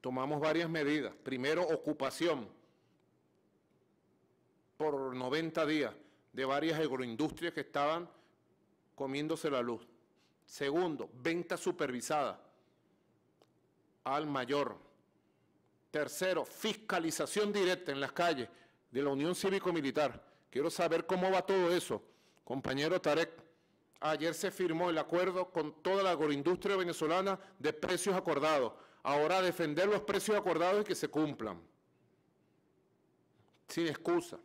tomamos varias medidas. Primero, ocupación por 90 días de varias agroindustrias que estaban comiéndose la luz. Segundo, venta supervisada al mayor. Tercero, fiscalización directa en las calles de la Unión Cívico-Militar. Quiero saber cómo va todo eso. Compañero Tarek, ayer se firmó el acuerdo con toda la agroindustria venezolana de precios acordados. Ahora defender los precios acordados y que se cumplan. Sin excusa.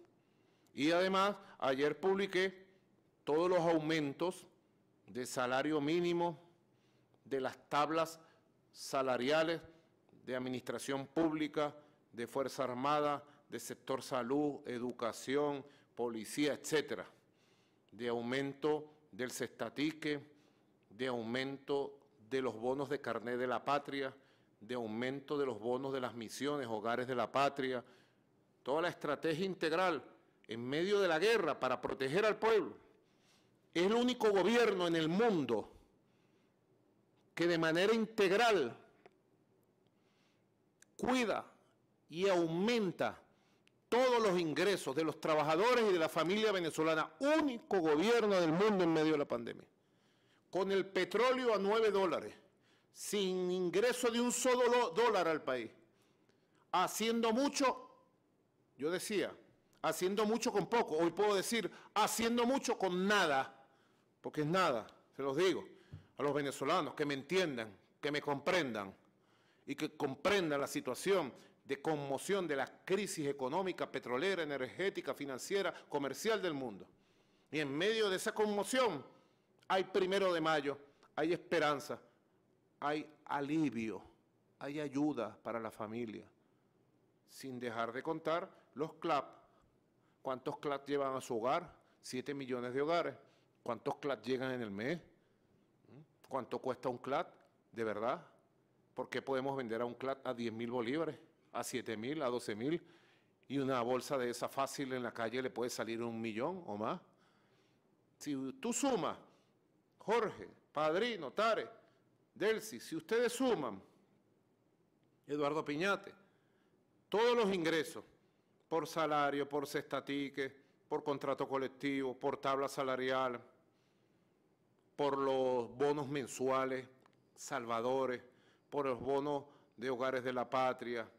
Y además, ayer publiqué todos los aumentos de salario mínimo, de las tablas salariales de administración pública, de Fuerza Armada, de sector salud, educación, policía, etcétera, de aumento del cestatique, de aumento de los bonos de carné de la patria, de aumento de los bonos de las misiones, hogares de la patria, toda la estrategia integral en medio de la guerra para proteger al pueblo. Es el único gobierno en el mundo que de manera integral cuida y aumenta todos los ingresos de los trabajadores y de la familia venezolana. Único gobierno del mundo en medio de la pandemia. Con el petróleo a 9 dólares sin ingreso de un solo dólar al país, haciendo mucho, yo decía, haciendo mucho con poco, hoy puedo decir, haciendo mucho con nada, porque es nada, se los digo, a los venezolanos, que me entiendan, que me comprendan y que comprendan la situación de conmoción de la crisis económica, petrolera, energética, financiera, comercial del mundo. Y en medio de esa conmoción hay primero de mayo, hay esperanza, hay alivio, hay ayuda para la familia. Sin dejar de contar los CLAP. ¿Cuántos CLAP llevan a su hogar? Siete millones de hogares. ¿Cuántos CLAP llegan en el mes? ¿Cuánto cuesta un CLAP? ¿De verdad? ¿Por qué podemos vender a un CLAP a diez mil bolívares, a 7 mil, a doce mil? Y una bolsa de esa fácil en la calle le puede salir un millón o más. Si tú sumas, Jorge, Padrino, Tare, Delcy, si ustedes suman, Eduardo Piñate, todos los ingresos por salario, por tique, por contrato colectivo, por tabla salarial, por los bonos mensuales, salvadores, por los bonos de hogares de la patria,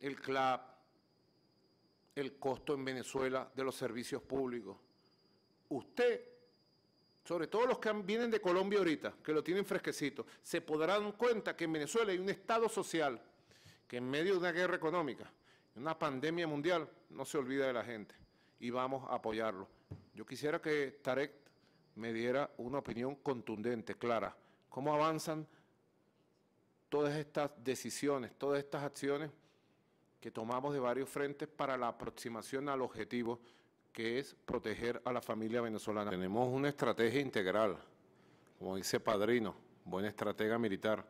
el CLAP, el costo en Venezuela de los servicios públicos. Usted sobre todo los que vienen de Colombia ahorita, que lo tienen fresquecito, se podrán dar cuenta que en Venezuela hay un Estado social que en medio de una guerra económica, una pandemia mundial, no se olvida de la gente y vamos a apoyarlo. Yo quisiera que Tarek me diera una opinión contundente, clara, cómo avanzan todas estas decisiones, todas estas acciones que tomamos de varios frentes para la aproximación al objetivo que es proteger a la familia venezolana. Tenemos una estrategia integral, como dice Padrino, buena estratega militar,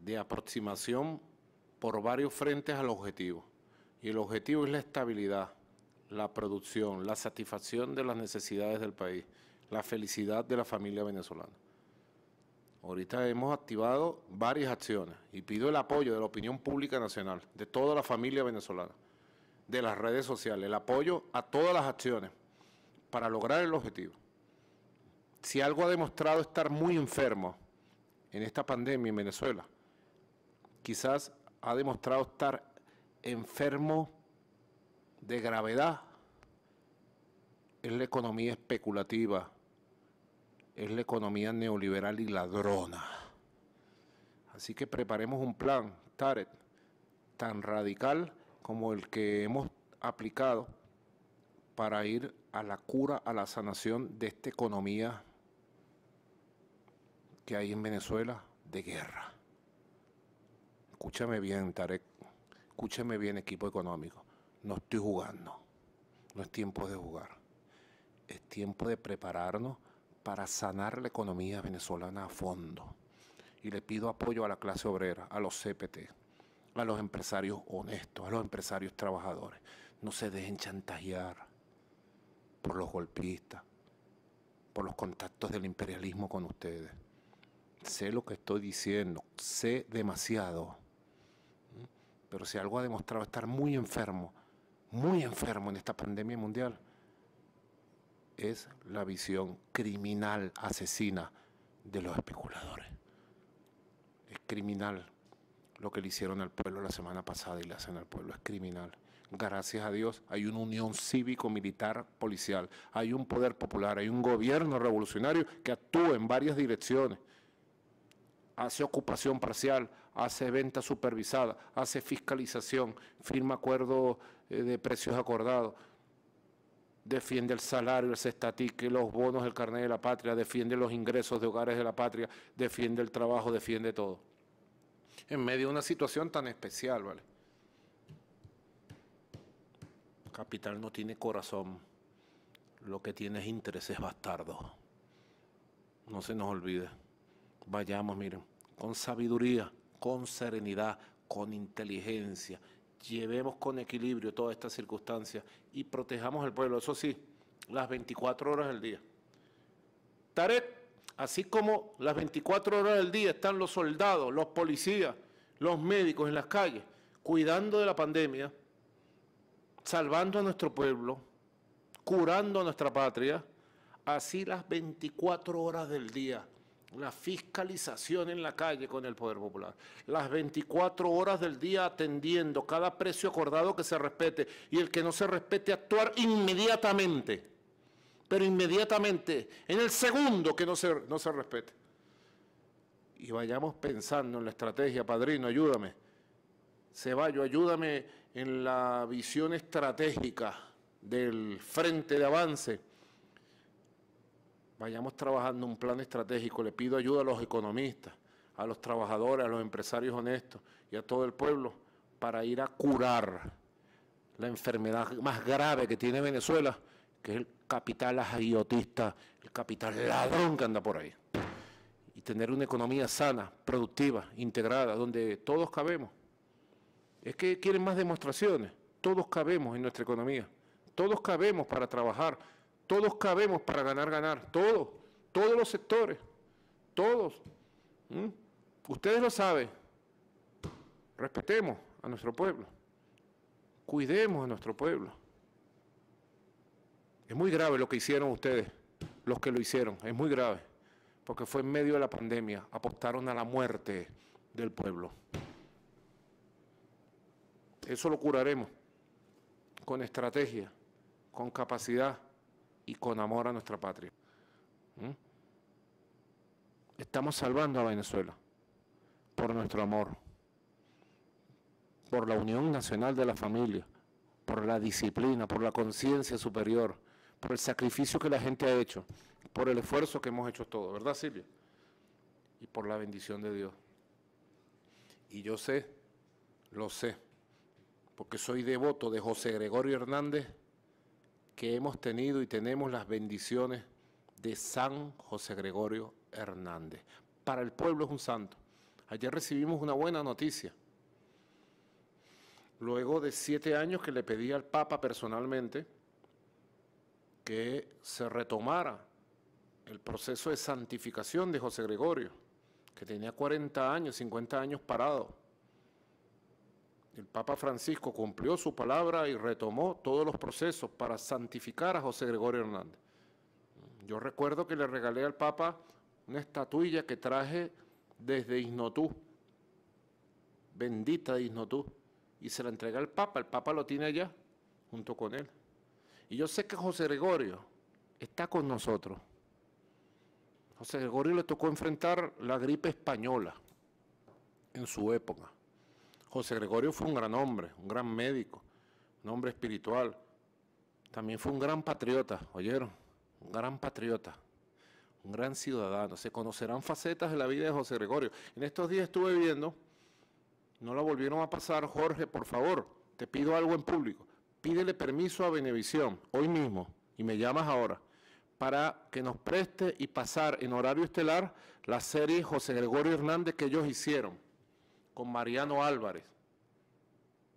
de aproximación por varios frentes al objetivo. Y el objetivo es la estabilidad, la producción, la satisfacción de las necesidades del país, la felicidad de la familia venezolana. Ahorita hemos activado varias acciones y pido el apoyo de la opinión pública nacional, de toda la familia venezolana de las redes sociales, el apoyo a todas las acciones para lograr el objetivo. Si algo ha demostrado estar muy enfermo en esta pandemia en Venezuela, quizás ha demostrado estar enfermo de gravedad, es la economía especulativa, es la economía neoliberal y ladrona. Así que preparemos un plan, Tarek, tan radical como el que hemos aplicado para ir a la cura, a la sanación de esta economía que hay en Venezuela de guerra. Escúchame bien, Tarek. Escúchame bien, equipo económico. No estoy jugando. No es tiempo de jugar. Es tiempo de prepararnos para sanar la economía venezolana a fondo. Y le pido apoyo a la clase obrera, a los CPT, a los empresarios honestos, a los empresarios trabajadores. No se dejen chantajear por los golpistas, por los contactos del imperialismo con ustedes. Sé lo que estoy diciendo, sé demasiado. Pero si algo ha demostrado estar muy enfermo, muy enfermo en esta pandemia mundial, es la visión criminal, asesina de los especuladores. Es criminal lo que le hicieron al pueblo la semana pasada y le hacen al pueblo, es criminal gracias a Dios, hay una unión cívico-militar policial, hay un poder popular, hay un gobierno revolucionario que actúa en varias direcciones. Hace ocupación parcial, hace venta supervisada, hace fiscalización, firma acuerdos eh, de precios acordados, defiende el salario, el cestatique, los bonos, el carnet de la patria, defiende los ingresos de hogares de la patria, defiende el trabajo, defiende todo. En medio de una situación tan especial, ¿vale? Capital no tiene corazón, lo que tiene es intereses bastardos. No se nos olvide. Vayamos, miren, con sabiduría, con serenidad, con inteligencia. Llevemos con equilibrio todas estas circunstancias y protejamos al pueblo. Eso sí, las 24 horas del día. Tarek, así como las 24 horas del día están los soldados, los policías, los médicos en las calles, cuidando de la pandemia, salvando a nuestro pueblo, curando a nuestra patria, así las 24 horas del día, la fiscalización en la calle con el Poder Popular, las 24 horas del día atendiendo cada precio acordado que se respete y el que no se respete actuar inmediatamente, pero inmediatamente, en el segundo que no se, no se respete. Y vayamos pensando en la estrategia, padrino, ayúdame. Ceballo, ayúdame en la visión estratégica del frente de avance, vayamos trabajando un plan estratégico. Le pido ayuda a los economistas, a los trabajadores, a los empresarios honestos y a todo el pueblo para ir a curar la enfermedad más grave que tiene Venezuela, que es el capital agiotista, el capital ladrón que anda por ahí. Y tener una economía sana, productiva, integrada, donde todos cabemos. Es que quieren más demostraciones. Todos cabemos en nuestra economía. Todos cabemos para trabajar. Todos cabemos para ganar, ganar. Todos. Todos los sectores. Todos. ¿Mm? Ustedes lo saben. Respetemos a nuestro pueblo. Cuidemos a nuestro pueblo. Es muy grave lo que hicieron ustedes, los que lo hicieron. Es muy grave. Porque fue en medio de la pandemia. Apostaron a la muerte del pueblo. Eso lo curaremos con estrategia, con capacidad y con amor a nuestra patria. ¿Mm? Estamos salvando a Venezuela por nuestro amor, por la unión nacional de la familia, por la disciplina, por la conciencia superior, por el sacrificio que la gente ha hecho, por el esfuerzo que hemos hecho todos, ¿verdad Silvia? Y por la bendición de Dios. Y yo sé, lo sé porque soy devoto de José Gregorio Hernández, que hemos tenido y tenemos las bendiciones de San José Gregorio Hernández. Para el pueblo es un santo. Ayer recibimos una buena noticia. Luego de siete años que le pedí al Papa personalmente que se retomara el proceso de santificación de José Gregorio, que tenía 40 años, 50 años parado. El Papa Francisco cumplió su palabra y retomó todos los procesos para santificar a José Gregorio Hernández. Yo recuerdo que le regalé al Papa una estatuilla que traje desde Isnotú, bendita de Isnotú, y se la entregué al Papa. El Papa lo tiene allá, junto con él. Y yo sé que José Gregorio está con nosotros. José Gregorio le tocó enfrentar la gripe española en su época. José Gregorio fue un gran hombre, un gran médico, un hombre espiritual. También fue un gran patriota, ¿oyeron? Un gran patriota, un gran ciudadano. Se conocerán facetas de la vida de José Gregorio. En estos días estuve viendo, no la volvieron a pasar, Jorge, por favor, te pido algo en público. Pídele permiso a Benevisión, hoy mismo, y me llamas ahora, para que nos preste y pasar en horario estelar la serie José Gregorio Hernández que ellos hicieron con Mariano Álvarez.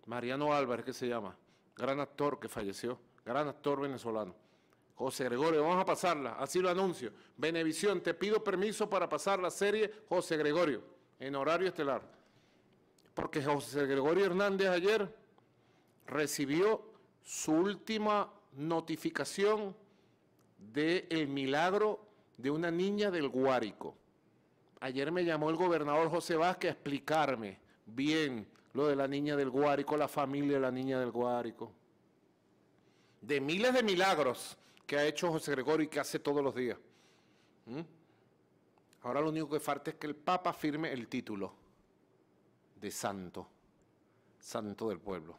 Mariano Álvarez, ¿qué se llama? Gran actor que falleció, gran actor venezolano. José Gregorio, vamos a pasarla, así lo anuncio. Benevisión, te pido permiso para pasar la serie José Gregorio en horario estelar. Porque José Gregorio Hernández ayer recibió su última notificación del milagro de una niña del Guárico ayer me llamó el gobernador José Vázquez a explicarme bien lo de la niña del Guárico, la familia de la niña del Guárico. De miles de milagros que ha hecho José Gregorio y que hace todos los días. ¿Mm? Ahora lo único que falta es que el Papa firme el título de santo, santo del pueblo.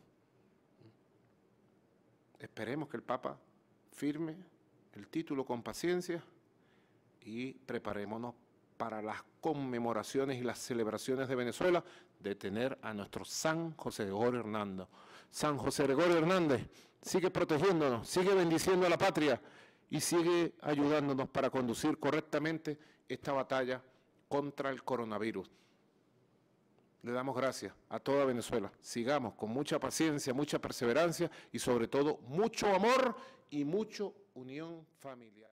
Esperemos que el Papa firme el título con paciencia y preparémonos para las conmemoraciones y las celebraciones de Venezuela de tener a nuestro San José Gregorio Hernández. San José Gregorio Hernández sigue protegiéndonos, sigue bendiciendo a la patria y sigue ayudándonos para conducir correctamente esta batalla contra el coronavirus. Le damos gracias a toda Venezuela. Sigamos con mucha paciencia, mucha perseverancia y sobre todo mucho amor y mucho unión familiar.